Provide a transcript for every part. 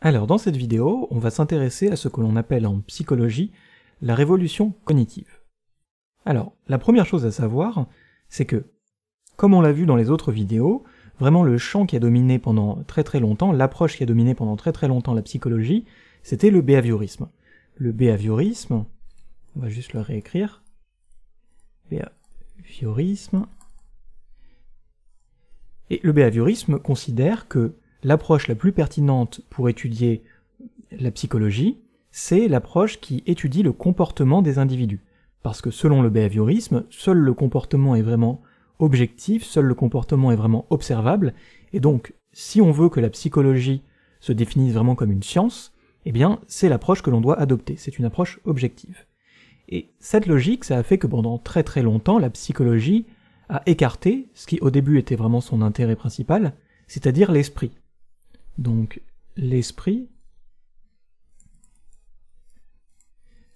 Alors dans cette vidéo, on va s'intéresser à ce que l'on appelle en psychologie la révolution cognitive. Alors, la première chose à savoir, c'est que, comme on l'a vu dans les autres vidéos, vraiment le champ qui a dominé pendant très très longtemps, l'approche qui a dominé pendant très très longtemps la psychologie, c'était le behaviorisme. Le behaviorisme, on va juste le réécrire, behaviorisme, et le behaviorisme considère que l'approche la plus pertinente pour étudier la psychologie, c'est l'approche qui étudie le comportement des individus. Parce que selon le behaviorisme, seul le comportement est vraiment objectif, seul le comportement est vraiment observable, et donc si on veut que la psychologie se définisse vraiment comme une science, eh bien c'est l'approche que l'on doit adopter, c'est une approche objective. Et cette logique, ça a fait que pendant très très longtemps, la psychologie a écarté ce qui au début était vraiment son intérêt principal, c'est-à-dire l'esprit. Donc l'esprit,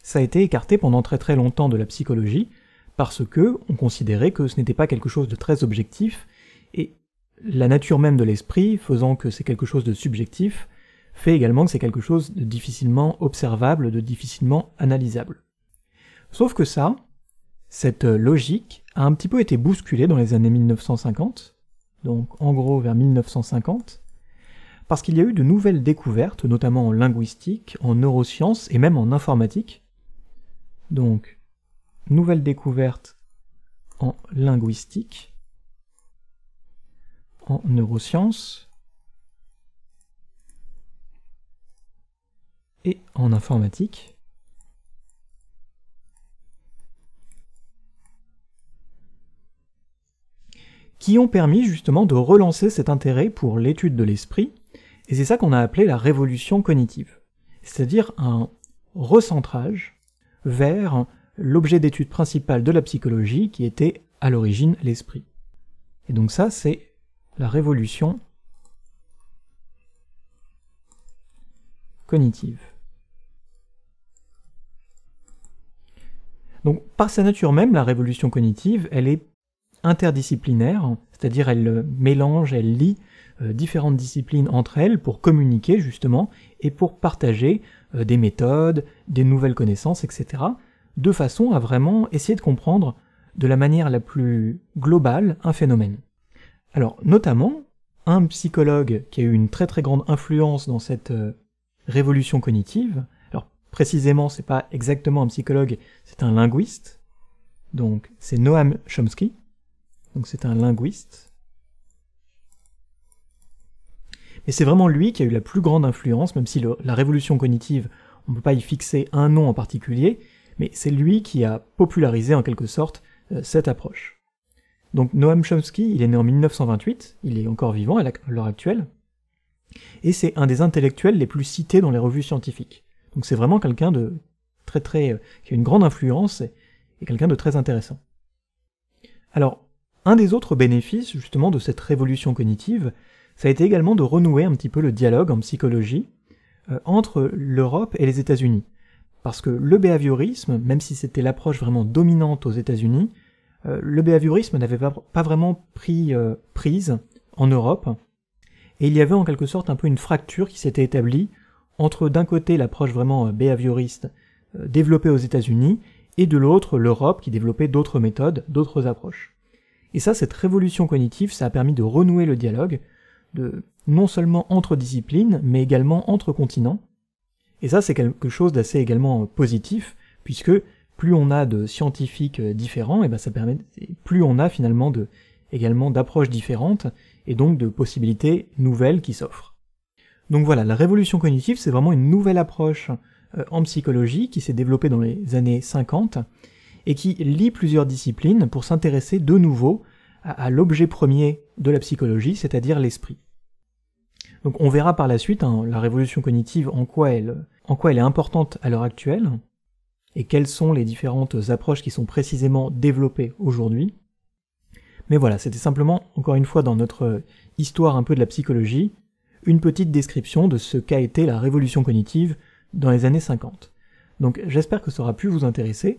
ça a été écarté pendant très très longtemps de la psychologie, parce que on considérait que ce n'était pas quelque chose de très objectif, et la nature même de l'esprit, faisant que c'est quelque chose de subjectif, fait également que c'est quelque chose de difficilement observable, de difficilement analysable. Sauf que ça, cette logique a un petit peu été bousculée dans les années 1950, donc en gros vers 1950, parce qu'il y a eu de nouvelles découvertes, notamment en linguistique, en neurosciences et même en informatique. Donc, nouvelles découvertes en linguistique, en neurosciences et en informatique. qui ont permis justement de relancer cet intérêt pour l'étude de l'esprit, et c'est ça qu'on a appelé la révolution cognitive, c'est-à-dire un recentrage vers l'objet d'étude principal de la psychologie qui était à l'origine l'esprit. Et donc ça, c'est la révolution cognitive. Donc par sa nature même, la révolution cognitive, elle est interdisciplinaire, c'est-à-dire elle euh, mélange, elle lit euh, différentes disciplines entre elles pour communiquer justement et pour partager euh, des méthodes, des nouvelles connaissances, etc., de façon à vraiment essayer de comprendre de la manière la plus globale un phénomène. Alors notamment, un psychologue qui a eu une très très grande influence dans cette révolution cognitive, alors précisément c'est pas exactement un psychologue, c'est un linguiste, donc c'est Noam Chomsky, donc c'est un linguiste. Mais c'est vraiment lui qui a eu la plus grande influence, même si la révolution cognitive, on ne peut pas y fixer un nom en particulier, mais c'est lui qui a popularisé en quelque sorte euh, cette approche. Donc Noam Chomsky, il est né en 1928, il est encore vivant à l'heure actuelle, et c'est un des intellectuels les plus cités dans les revues scientifiques. Donc c'est vraiment quelqu'un de très très euh, qui a une grande influence et, et quelqu'un de très intéressant. Alors un des autres bénéfices justement de cette révolution cognitive, ça a été également de renouer un petit peu le dialogue en psychologie euh, entre l'Europe et les États-Unis. Parce que le behaviorisme, même si c'était l'approche vraiment dominante aux États-Unis, euh, le behaviorisme n'avait pas, vraiment pris euh, prise en Europe, et il y avait en quelque sorte un peu une fracture qui s'était établie entre d'un côté l'approche vraiment behavioriste développée aux États-Unis, et de l'autre l'Europe qui développait d'autres méthodes, d'autres approches. Et ça, cette révolution cognitive, ça a permis de renouer le dialogue, de, non seulement entre disciplines, mais également entre continents. Et ça, c'est quelque chose d'assez également euh, positif, puisque plus on a de scientifiques euh, différents, et ben ça permet, plus on a finalement de, également d'approches différentes, et donc de possibilités nouvelles qui s'offrent. Donc voilà, la révolution cognitive, c'est vraiment une nouvelle approche euh, en psychologie qui s'est développée dans les années 50 et qui lie plusieurs disciplines pour s'intéresser de nouveau à, l'objet premier de la psychologie, c'est-à-dire l'esprit. Donc on verra par la suite hein, la révolution cognitive en quoi, elle, en quoi elle est importante à l'heure actuelle, et quelles sont les différentes approches qui sont précisément développées aujourd'hui. Mais voilà, c'était simplement, encore une fois, dans notre histoire un peu de la psychologie, une petite description de ce qu'a été la révolution cognitive dans les années 50. Donc j'espère que ça aura pu vous intéresser,